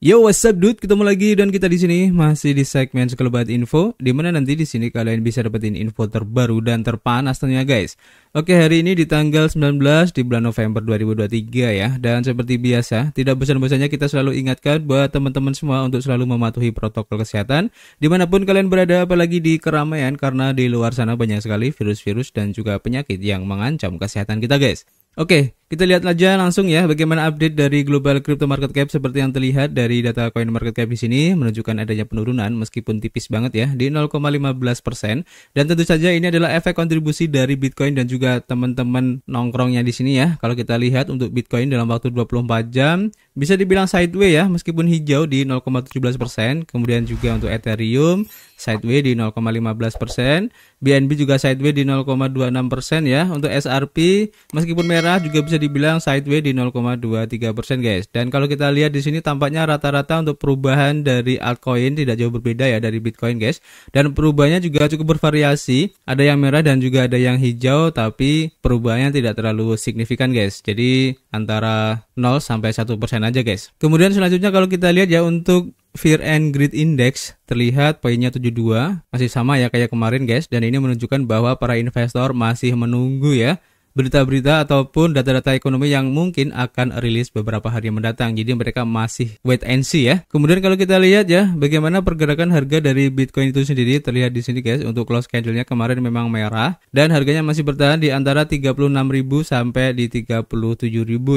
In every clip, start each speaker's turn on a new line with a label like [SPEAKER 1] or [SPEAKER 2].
[SPEAKER 1] Yo, what's up dude? Ketemu lagi dan kita di sini masih di segmen sekelebat info di mana nanti di sini kalian bisa dapetin info terbaru dan terpanas tentunya guys. Oke, hari ini di tanggal 19 di bulan November 2023 ya. Dan seperti biasa, tidak bosan-bosannya kita selalu ingatkan buat teman-teman semua untuk selalu mematuhi protokol kesehatan dimanapun kalian berada apalagi di keramaian karena di luar sana banyak sekali virus-virus dan juga penyakit yang mengancam kesehatan kita guys. Oke, kita lihat aja langsung ya bagaimana update dari global crypto market cap seperti yang terlihat dari data coin market cap di sini menunjukkan adanya penurunan meskipun tipis banget ya di 0,15% dan tentu saja ini adalah efek kontribusi dari Bitcoin dan juga teman-teman nongkrongnya di sini ya. Kalau kita lihat untuk Bitcoin dalam waktu 24 jam bisa dibilang sideways ya meskipun hijau di 0,17% kemudian juga untuk Ethereum sideways di 0,15%, BNB juga sideways di 0,26% ya. Untuk SRP meskipun merah juga bisa dibilang sideways di 0,23 persen guys. Dan kalau kita lihat di sini tampaknya rata-rata untuk perubahan dari altcoin tidak jauh berbeda ya dari Bitcoin guys. Dan perubahannya juga cukup bervariasi. Ada yang merah dan juga ada yang hijau tapi perubahannya tidak terlalu signifikan guys. Jadi antara 0 sampai 1 persen aja guys. Kemudian selanjutnya kalau kita lihat ya untuk Fear and Greed Index terlihat poinnya 72 masih sama ya kayak kemarin guys dan ini menunjukkan bahwa para investor masih menunggu ya berita-berita ataupun data-data ekonomi yang mungkin akan rilis beberapa hari mendatang. Jadi mereka masih wait and see ya. Kemudian kalau kita lihat ya bagaimana pergerakan harga dari Bitcoin itu sendiri terlihat di sini guys. Untuk close candle-nya kemarin memang merah dan harganya masih bertahan di antara 36.000 sampai di 37.000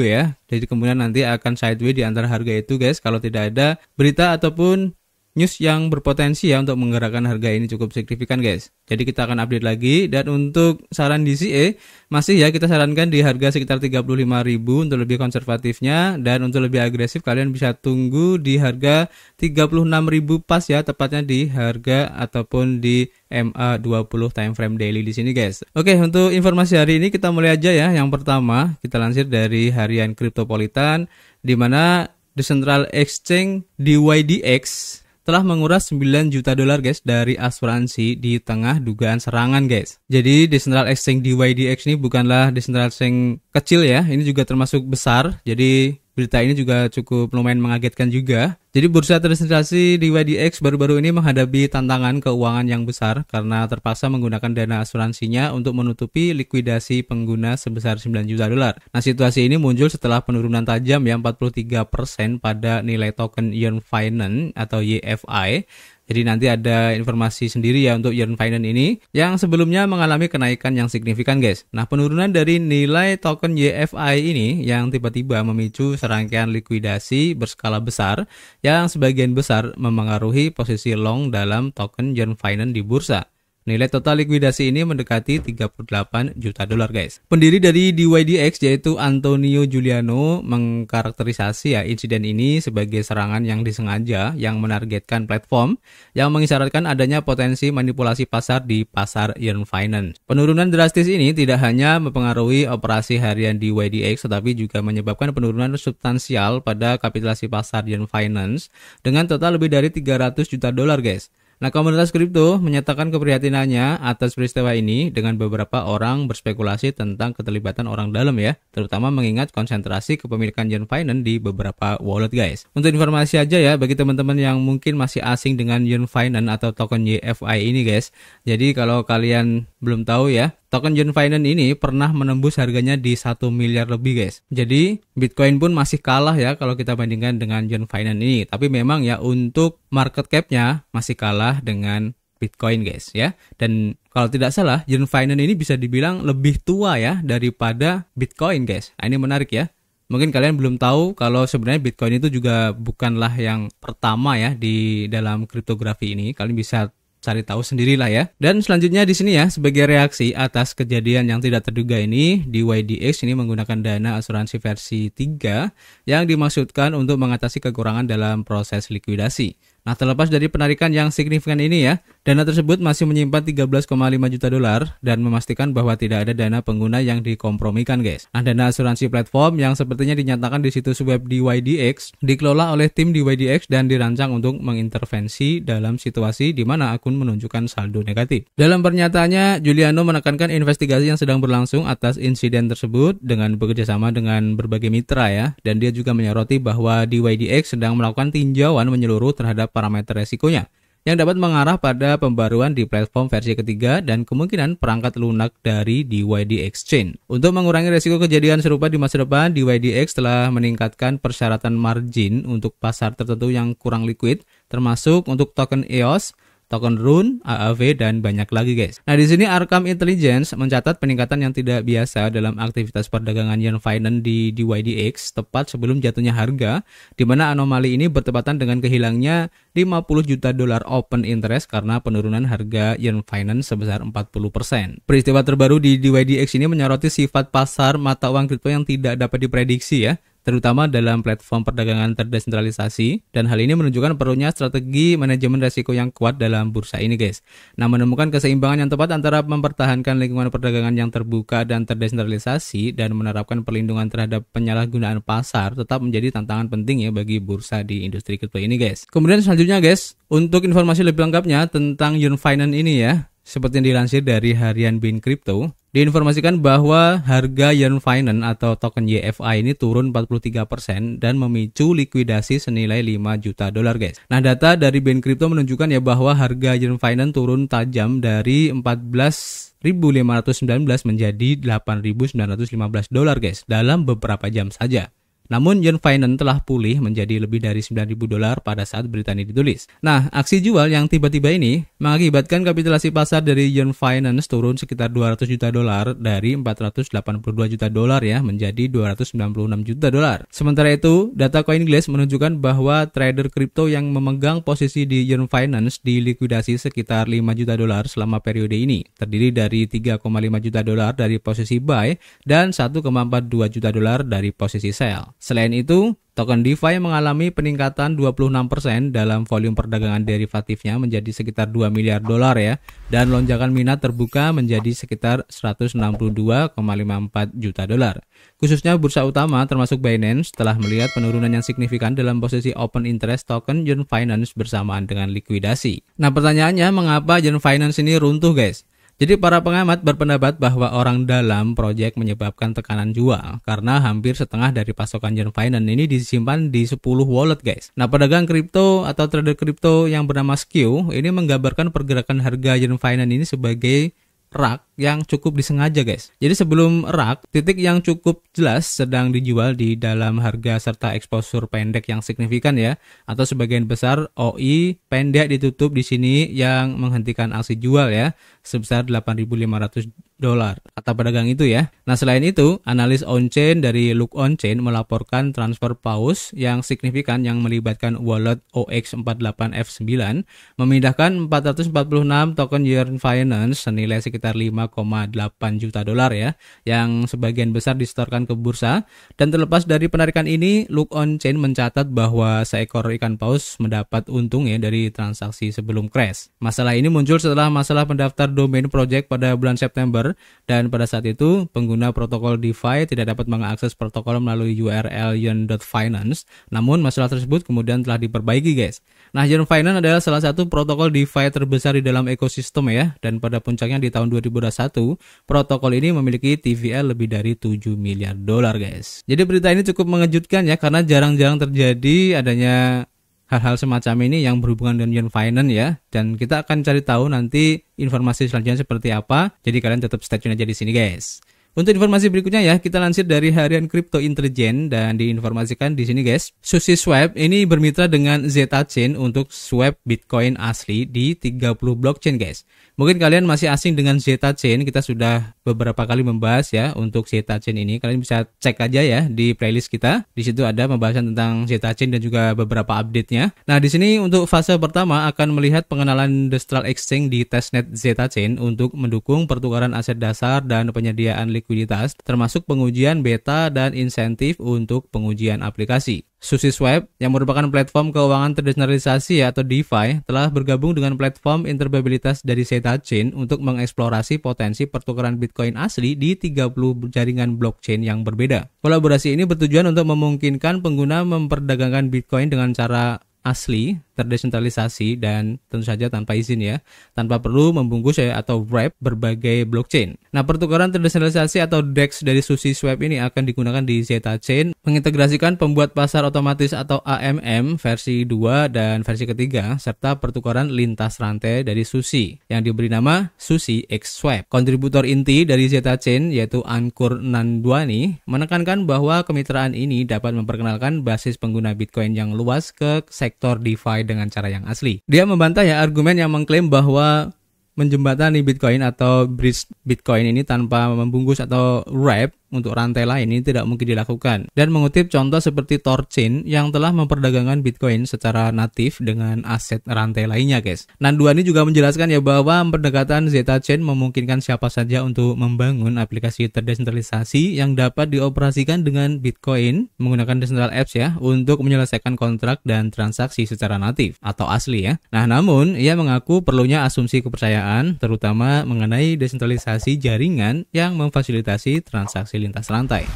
[SPEAKER 1] ya. Jadi kemudian nanti akan sideways di antara harga itu guys kalau tidak ada berita ataupun news yang berpotensi ya untuk menggerakkan harga ini cukup signifikan guys. Jadi kita akan update lagi dan untuk saran DCE masih ya kita sarankan di harga sekitar 35.000 untuk lebih konservatifnya dan untuk lebih agresif kalian bisa tunggu di harga 36.000 pas ya tepatnya di harga ataupun di MA20 time frame daily di sini guys. Oke, untuk informasi hari ini kita mulai aja ya. Yang pertama, kita lansir dari harian Kriptopolitan di mana The Central Exchange DYDX telah menguras 9 juta dolar guys dari asuransi di tengah dugaan serangan guys. Jadi Decentral Exchange DYDX ini bukanlah Decentral Exchange kecil ya, ini juga termasuk besar. Jadi Berita ini juga cukup lumayan mengagetkan juga. Jadi bursa tersentrasi di YDX baru-baru ini menghadapi tantangan keuangan yang besar karena terpaksa menggunakan dana asuransinya untuk menutupi likuidasi pengguna sebesar 9 juta dolar. Nah, situasi ini muncul setelah penurunan tajam ya 43% pada nilai token Yon Finance atau YFI jadi nanti ada informasi sendiri ya untuk Yearn Finance ini yang sebelumnya mengalami kenaikan yang signifikan guys. Nah penurunan dari nilai token YFI ini yang tiba-tiba memicu serangkaian likuidasi berskala besar yang sebagian besar memengaruhi posisi long dalam token Yearn Finance di bursa. Nilai total likuidasi ini mendekati 38 juta dolar guys. Pendiri dari DYDX yaitu Antonio Giuliano mengkarakterisasi ya insiden ini sebagai serangan yang disengaja yang menargetkan platform yang mengisyaratkan adanya potensi manipulasi pasar di pasar yen Finance. Penurunan drastis ini tidak hanya mempengaruhi operasi harian DYDX tetapi juga menyebabkan penurunan substansial pada kapitalisasi pasar yen Finance dengan total lebih dari 300 juta dolar guys. Nah, komunitas kripto menyatakan keprihatinannya atas peristiwa ini dengan beberapa orang berspekulasi tentang keterlibatan orang dalam ya, terutama mengingat konsentrasi kepemilikan Yen Finance di beberapa wallet guys. Untuk informasi aja ya bagi teman-teman yang mungkin masih asing dengan Yen Finance atau token YFI ini guys. Jadi kalau kalian belum tahu ya, Token John Finance ini pernah menembus harganya di 1 miliar lebih guys. Jadi Bitcoin pun masih kalah ya kalau kita bandingkan dengan John Finance ini. Tapi memang ya untuk market capnya masih kalah dengan Bitcoin guys ya. Dan kalau tidak salah John Finance ini bisa dibilang lebih tua ya daripada Bitcoin guys. Nah, ini menarik ya. Mungkin kalian belum tahu kalau sebenarnya Bitcoin itu juga bukanlah yang pertama ya di dalam kriptografi ini. Kalian bisa cari tahu sendirilah ya. Dan selanjutnya di sini ya sebagai reaksi atas kejadian yang tidak terduga ini di YDX ini menggunakan dana asuransi versi 3 yang dimaksudkan untuk mengatasi kekurangan dalam proses likuidasi. Nah, terlepas dari penarikan yang signifikan ini ya, dana tersebut masih menyimpan 13,5 juta dolar dan memastikan bahwa tidak ada dana pengguna yang dikompromikan, guys. Nah, dana asuransi platform yang sepertinya dinyatakan di situs web DYDX dikelola oleh tim DYDX dan dirancang untuk mengintervensi dalam situasi di mana akun menunjukkan saldo negatif. Dalam pernyataannya, Juliano menekankan investigasi yang sedang berlangsung atas insiden tersebut dengan bekerjasama dengan berbagai mitra ya, dan dia juga menyoroti bahwa DYDX sedang melakukan tinjauan menyeluruh terhadap parameter resikonya yang dapat mengarah pada pembaruan di platform versi ketiga dan kemungkinan perangkat lunak dari DYDX. Exchange. Untuk mengurangi resiko kejadian serupa di masa depan, DYDX telah meningkatkan persyaratan margin untuk pasar tertentu yang kurang liquid, termasuk untuk token EOS, token rune, AAV, dan banyak lagi guys. Nah di sini Arkham Intelligence mencatat peningkatan yang tidak biasa dalam aktivitas perdagangan Yen Finance di DYDX tepat sebelum jatuhnya harga, di mana anomali ini bertepatan dengan kehilangnya 50 juta dolar open interest karena penurunan harga Yen Finance sebesar 40%. Peristiwa terbaru di DYDX ini menyoroti sifat pasar mata uang kripto yang tidak dapat diprediksi ya, terutama dalam platform perdagangan terdesentralisasi dan hal ini menunjukkan perlunya strategi manajemen risiko yang kuat dalam bursa ini guys. Nah menemukan keseimbangan yang tepat antara mempertahankan lingkungan perdagangan yang terbuka dan terdesentralisasi dan menerapkan perlindungan terhadap penyalahgunaan pasar tetap menjadi tantangan penting ya bagi bursa di industri kripto ini guys. Kemudian selanjutnya guys, untuk informasi lebih lengkapnya tentang Yun Finance ini ya, seperti yang dilansir dari harian Bin Crypto, diinformasikan bahwa harga Yarn Finance atau token YFI ini turun 43% dan memicu likuidasi senilai 5 juta dolar guys. Nah data dari Bin Crypto menunjukkan ya bahwa harga Yarn Finance turun tajam dari 14 1519 menjadi 8.915 dolar guys dalam beberapa jam saja. Namun yen Finan telah pulih menjadi lebih dari 9.000 dolar pada saat berita ini ditulis. Nah, aksi jual yang tiba-tiba ini mengakibatkan kapitalisasi pasar dari yen Finan turun sekitar 200 juta dolar dari 482 juta dolar ya menjadi 296 juta dolar. Sementara itu, data CoinGlass menunjukkan bahwa trader kripto yang memegang posisi di yen Finance dilikuidasi sekitar 5 juta dolar selama periode ini, terdiri dari 3,5 juta dolar dari posisi buy dan 1,42 juta dolar dari posisi sell. Selain itu, token DeFi mengalami peningkatan 26% dalam volume perdagangan derivatifnya menjadi sekitar 2 miliar dolar ya, dan lonjakan minat terbuka menjadi sekitar 162,54 juta dolar. Khususnya bursa utama termasuk Binance telah melihat penurunan yang signifikan dalam posisi open interest token Yen Finance bersamaan dengan likuidasi. Nah pertanyaannya mengapa Yen Finance ini runtuh guys? Jadi para pengamat berpendapat bahwa orang dalam proyek menyebabkan tekanan jual karena hampir setengah dari pasokan John Finance ini disimpan di 10 wallet guys. Nah pedagang kripto atau trader kripto yang bernama Skew ini menggambarkan pergerakan harga John Finance ini sebagai rak yang cukup disengaja guys. Jadi sebelum rak, titik yang cukup jelas sedang dijual di dalam harga serta eksposur pendek yang signifikan ya. Atau sebagian besar OI pendek ditutup di sini yang menghentikan aksi jual ya sebesar 8.500 dolar kata pedagang itu ya. Nah, selain itu, analis on-chain dari Look On-chain melaporkan transfer paus yang signifikan yang melibatkan wallet OX48F9 memindahkan 446 token Yearn Finance senilai sekitar 5,8 juta dolar ya, yang sebagian besar disetorkan ke bursa. Dan terlepas dari penarikan ini, Look On-chain mencatat bahwa seekor ikan paus mendapat untung ya dari transaksi sebelum crash. Masalah ini muncul setelah masalah pendaftar domain project pada bulan September server dan pada saat itu pengguna protokol DeFi tidak dapat mengakses protokol melalui URL yon.finance. Namun masalah tersebut kemudian telah diperbaiki guys. Nah, Yon Finance adalah salah satu protokol DeFi terbesar di dalam ekosistem ya dan pada puncaknya di tahun 2021 protokol ini memiliki TVL lebih dari 7 miliar dolar guys. Jadi berita ini cukup mengejutkan ya karena jarang-jarang terjadi adanya hal-hal semacam ini yang berhubungan dengan finance ya. Dan kita akan cari tahu nanti informasi selanjutnya seperti apa. Jadi kalian tetap stay tune aja di sini guys. Untuk informasi berikutnya ya, kita lansir dari harian Crypto Intelligent dan diinformasikan di sini guys, Sushi Swap ini bermitra dengan Zeta Chain untuk swap Bitcoin asli di 30 blockchain guys. Mungkin kalian masih asing dengan Zeta Chain, kita sudah beberapa kali membahas ya untuk Zeta Chain ini. Kalian bisa cek aja ya di playlist kita. Di situ ada pembahasan tentang Zeta Chain dan juga beberapa update-nya. Nah, di sini untuk fase pertama akan melihat pengenalan Destral Exchange di testnet Zeta Chain untuk mendukung pertukaran aset dasar dan penyediaan likuiditas, termasuk pengujian beta dan insentif untuk pengujian aplikasi. Susiswap, yang merupakan platform keuangan terdesentralisasi atau DeFi, telah bergabung dengan platform interoperabilitas dari Zeta Chain untuk mengeksplorasi potensi pertukaran Bitcoin asli di 30 jaringan blockchain yang berbeda. Kolaborasi ini bertujuan untuk memungkinkan pengguna memperdagangkan Bitcoin dengan cara asli, terdesentralisasi, dan tentu saja tanpa izin ya, tanpa perlu membungkus ya, atau wrap berbagai blockchain. Nah, pertukaran terdesentralisasi atau DEX dari Sushi Swap ini akan digunakan di Zeta Chain, mengintegrasikan pembuat pasar otomatis atau AMM versi 2 dan versi ketiga, serta pertukaran lintas rantai dari Sushi, yang diberi nama Sushi X Swap. Kontributor inti dari Zeta Chain, yaitu Ankur Nandwani, menekankan bahwa kemitraan ini dapat memperkenalkan basis pengguna Bitcoin yang luas ke sektor kolektor DeFi dengan cara yang asli. Dia membantah ya argumen yang mengklaim bahwa menjembatani Bitcoin atau bridge Bitcoin ini tanpa membungkus atau wrap untuk rantai lain ini tidak mungkin dilakukan. Dan mengutip contoh seperti Torchain yang telah memperdagangkan Bitcoin secara natif dengan aset rantai lainnya, guys. Nah, dua ini juga menjelaskan ya bahwa pendekatan Zeta Chain memungkinkan siapa saja untuk membangun aplikasi terdesentralisasi yang dapat dioperasikan dengan Bitcoin menggunakan Decentral Apps ya untuk menyelesaikan kontrak dan transaksi secara natif atau asli ya. Nah, namun ia mengaku perlunya asumsi kepercayaan terutama mengenai desentralisasi jaringan yang memfasilitasi transaksi lintas lantai.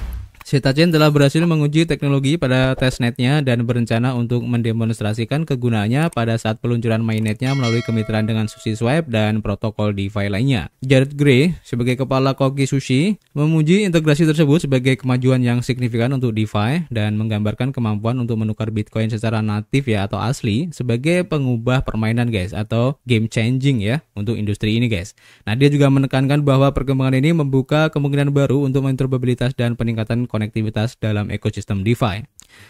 [SPEAKER 1] Citacin telah berhasil menguji teknologi pada testnetnya dan berencana untuk mendemonstrasikan kegunaannya pada saat peluncuran mainnetnya melalui kemitraan dengan Swipe dan protokol DeFi lainnya. Jared Gray, sebagai kepala koki Sushi, memuji integrasi tersebut sebagai kemajuan yang signifikan untuk DeFi dan menggambarkan kemampuan untuk menukar Bitcoin secara natif ya atau asli sebagai pengubah permainan guys atau game changing ya untuk industri ini guys. Nah dia juga menekankan bahwa perkembangan ini membuka kemungkinan baru untuk interoperabilitas dan peningkatan konektivitas dalam ekosistem DeFi.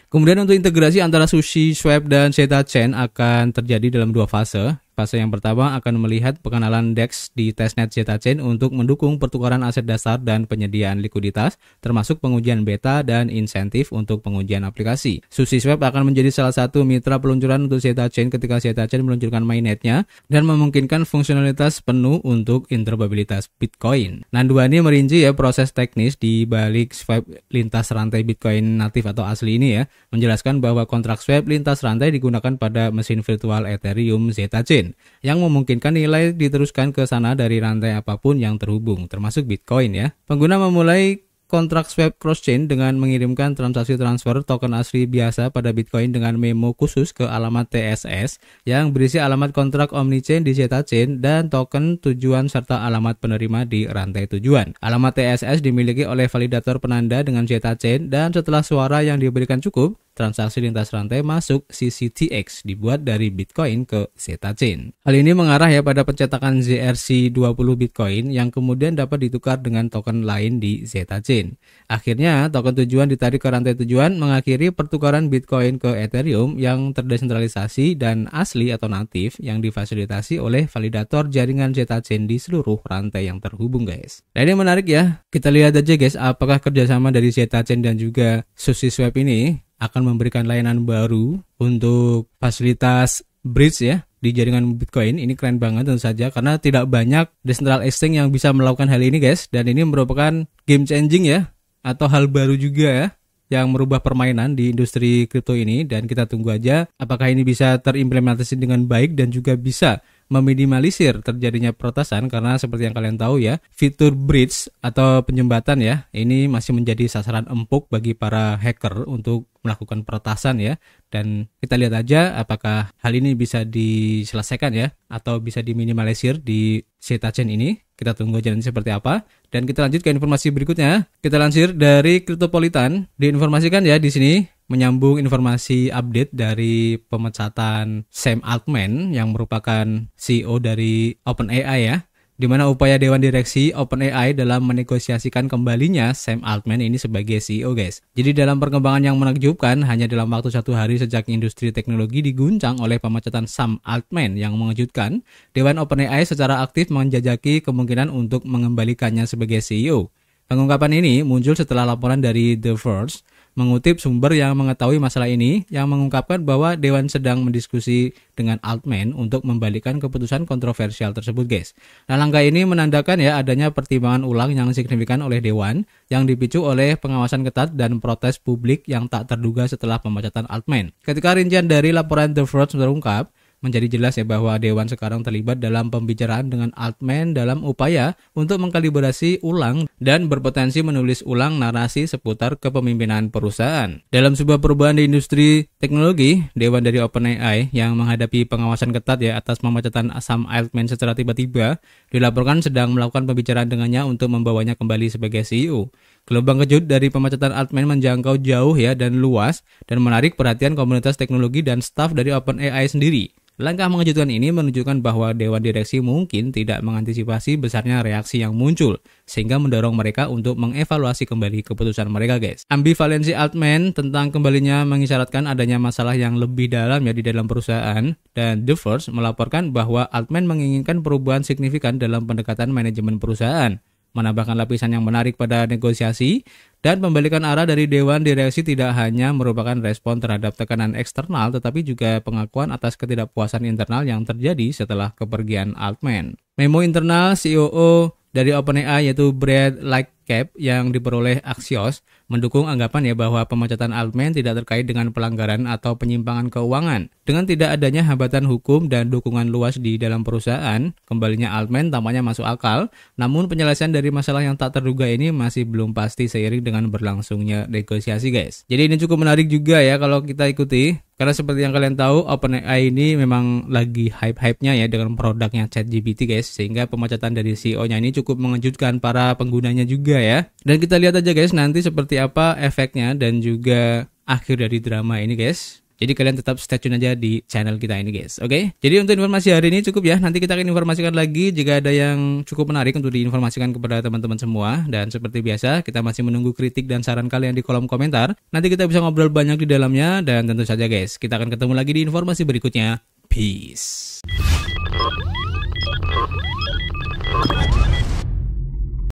[SPEAKER 1] Kemudian untuk integrasi antara Sushi, Swap, dan Zeta Chain akan terjadi dalam dua fase, Fase yang pertama akan melihat pengenalan DEX di testnet Zeta Chain untuk mendukung pertukaran aset dasar dan penyediaan likuiditas, termasuk pengujian beta dan insentif untuk pengujian aplikasi. SushiSwap akan menjadi salah satu mitra peluncuran untuk Zeta Chain ketika Zeta Chain meluncurkan mainnetnya dan memungkinkan fungsionalitas penuh untuk interoperabilitas Bitcoin. Nanduani merinci ya proses teknis di balik swap lintas rantai Bitcoin natif atau asli ini ya, menjelaskan bahwa kontrak swap lintas rantai digunakan pada mesin virtual Ethereum Zeta Chain blockchain yang memungkinkan nilai diteruskan ke sana dari rantai apapun yang terhubung, termasuk Bitcoin ya. Pengguna memulai kontrak swap crosschain dengan mengirimkan transaksi transfer token asli biasa pada Bitcoin dengan memo khusus ke alamat TSS yang berisi alamat kontrak Omnichain di Zeta Chain dan token tujuan serta alamat penerima di rantai tujuan. Alamat TSS dimiliki oleh validator penanda dengan Zeta Chain dan setelah suara yang diberikan cukup, transaksi lintas rantai masuk CCTX dibuat dari Bitcoin ke Zeta Chain. Hal ini mengarah ya pada pencetakan ZRC20 Bitcoin yang kemudian dapat ditukar dengan token lain di Zeta Chain. Akhirnya, token tujuan ditarik ke rantai tujuan mengakhiri pertukaran Bitcoin ke Ethereum yang terdesentralisasi dan asli atau natif yang difasilitasi oleh validator jaringan Zeta Chain di seluruh rantai yang terhubung guys. Nah ini menarik ya, kita lihat aja guys apakah kerjasama dari Zeta Chain dan juga SushiSwap ini akan memberikan layanan baru untuk fasilitas bridge ya di jaringan Bitcoin. Ini keren banget tentu saja karena tidak banyak decentralized exchange yang bisa melakukan hal ini guys dan ini merupakan game changing ya atau hal baru juga ya yang merubah permainan di industri kripto ini dan kita tunggu aja apakah ini bisa terimplementasi dengan baik dan juga bisa meminimalisir terjadinya peretasan karena seperti yang kalian tahu ya, fitur bridge atau penyembatan ya, ini masih menjadi sasaran empuk bagi para hacker untuk melakukan peretasan ya. Dan kita lihat aja apakah hal ini bisa diselesaikan ya atau bisa diminimalisir di Chain ini. Kita tunggu aja nanti seperti apa. Dan kita lanjut ke informasi berikutnya. Kita lansir dari Cryptopolitan. Diinformasikan ya di sini menyambung informasi update dari pemecatan Sam Altman yang merupakan CEO dari OpenAI ya di mana upaya dewan direksi OpenAI dalam menegosiasikan kembalinya Sam Altman ini sebagai CEO guys. Jadi dalam perkembangan yang menakjubkan, hanya dalam waktu satu hari sejak industri teknologi diguncang oleh pemecatan Sam Altman yang mengejutkan, dewan OpenAI secara aktif menjajaki kemungkinan untuk mengembalikannya sebagai CEO. Pengungkapan ini muncul setelah laporan dari The Verge mengutip sumber yang mengetahui masalah ini yang mengungkapkan bahwa dewan sedang mendiskusi dengan Altman untuk membalikan keputusan kontroversial tersebut, guys. Nah, langkah ini menandakan ya adanya pertimbangan ulang yang signifikan oleh dewan yang dipicu oleh pengawasan ketat dan protes publik yang tak terduga setelah pemecatan Altman. Ketika rincian dari laporan The Verge terungkap, Menjadi jelas ya bahwa Dewan sekarang terlibat dalam pembicaraan dengan Altman dalam upaya untuk mengkalibrasi ulang dan berpotensi menulis ulang narasi seputar kepemimpinan perusahaan. Dalam sebuah perubahan di industri teknologi, Dewan dari OpenAI yang menghadapi pengawasan ketat ya atas pemecatan Sam Altman secara tiba-tiba dilaporkan sedang melakukan pembicaraan dengannya untuk membawanya kembali sebagai CEO. Gelombang kejut dari pemecatan Altman menjangkau jauh ya dan luas dan menarik perhatian komunitas teknologi dan staf dari OpenAI sendiri. Langkah mengejutkan ini menunjukkan bahwa dewan direksi mungkin tidak mengantisipasi besarnya reaksi yang muncul, sehingga mendorong mereka untuk mengevaluasi kembali keputusan mereka, guys. Ambivalensi Altman tentang kembalinya mengisyaratkan adanya masalah yang lebih dalam ya di dalam perusahaan, dan The First melaporkan bahwa Altman menginginkan perubahan signifikan dalam pendekatan manajemen perusahaan menambahkan lapisan yang menarik pada negosiasi, dan pembalikan arah dari Dewan Direksi tidak hanya merupakan respon terhadap tekanan eksternal, tetapi juga pengakuan atas ketidakpuasan internal yang terjadi setelah kepergian Altman. Memo internal CEO dari OpenAI yaitu Brad Like cap yang diperoleh Axios mendukung anggapan ya bahwa pemecatan Altman tidak terkait dengan pelanggaran atau penyimpangan keuangan. Dengan tidak adanya hambatan hukum dan dukungan luas di dalam perusahaan, kembalinya Altman tampaknya masuk akal, namun penyelesaian dari masalah yang tak terduga ini masih belum pasti seiring dengan berlangsungnya negosiasi guys. Jadi ini cukup menarik juga ya kalau kita ikuti. Karena seperti yang kalian tahu, OpenAI ini memang lagi hype-hype-nya ya dengan produknya ChatGPT guys, sehingga pemecatan dari CEO-nya ini cukup mengejutkan para penggunanya juga juga ya. Dan kita lihat aja guys nanti seperti apa efeknya dan juga akhir dari drama ini guys. Jadi kalian tetap stay tune aja di channel kita ini guys, oke? Okay? Jadi untuk informasi hari ini cukup ya. Nanti kita akan informasikan lagi jika ada yang cukup menarik untuk diinformasikan kepada teman-teman semua. Dan seperti biasa, kita masih menunggu kritik dan saran kalian di kolom komentar. Nanti kita bisa ngobrol banyak di dalamnya dan tentu saja guys, kita akan ketemu lagi di informasi berikutnya. Peace.